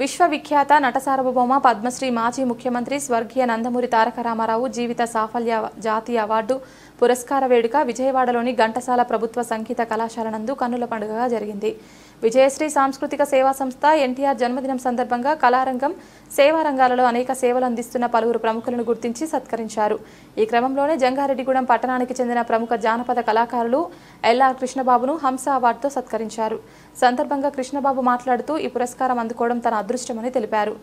విశ్వవిఖ్యాత నట సార్వభౌమ పద్మశ్రీ మాజీ ముఖ్యమంత్రి స్వర్గీయ నందమూరి తారక రామారావు జీవిత సాఫల్య జాతీయ అవార్డు పురస్కార వేడుక విజయవాడలోని ఘంటసాల ప్రభుత్వ సంగీత కళాశాల నందు కన్నుల పండుగగా జరిగింది విజయశ్రీ సాంస్కృతిక సేవా సంస్థ ఎన్టీఆర్ జన్మదినం సందర్భంగా కళారంగం సేవా రంగాలలో అనేక సేవలు అందిస్తున్న పలువురు ప్రముఖులను గుర్తించి సత్కరించారు ఈ క్రమంలోనే జంగారెడ్డిగూడెం పట్టణానికి చెందిన ప్రముఖ జానపద కళాకారులు ఎల్ఆర్ కృష్ణబాబును హంస అవార్డుతో సత్కరించారు సందర్భంగా కృష్ణబాబు మాట్లాడుతూ ఈ పురస్కారం అందుకోవడం తన అదృష్టమని తెలిపారు